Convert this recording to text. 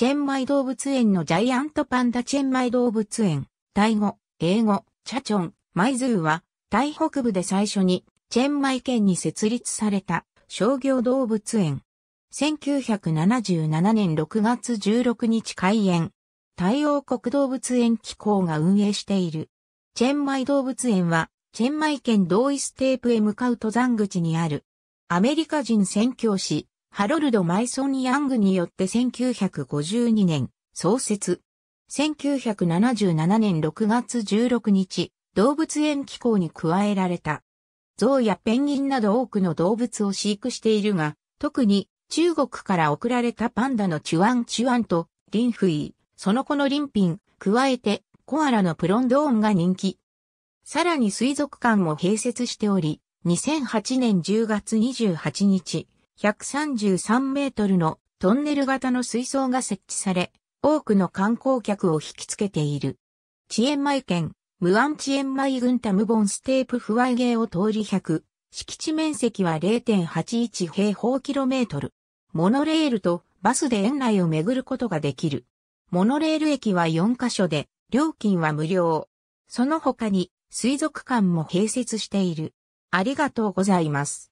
チェンマイ動物園のジャイアントパンダチェンマイ動物園、タイ語、英語、チャチョン、マイズーは、タイ北部で最初に、チェンマイ県に設立された商業動物園。1977年6月16日開園。タイ王国動物園機構が運営している。チェンマイ動物園は、チェンマイ県同一ステープへ向かう登山口にある。アメリカ人宣教師、ハロルド・マイソン・ヤングによって1952年創設。1977年6月16日、動物園機構に加えられた。象やペンギンなど多くの動物を飼育しているが、特に中国から送られたパンダのチュワンチュワンとリンフイ、その子のリンピン、加えてコアラのプロンドーンが人気。さらに水族館も併設しており、2008年10月28日、133メートルのトンネル型の水槽が設置され、多くの観光客を引きつけている。チエンマイ県、ムアンチエンマイ郡タムボンステープフワイゲーを通り100、敷地面積は0.81平方キロメートル。モノレールとバスで園内を巡ることができる。モノレール駅は4カ所で、料金は無料。その他に水族館も併設している。ありがとうございます。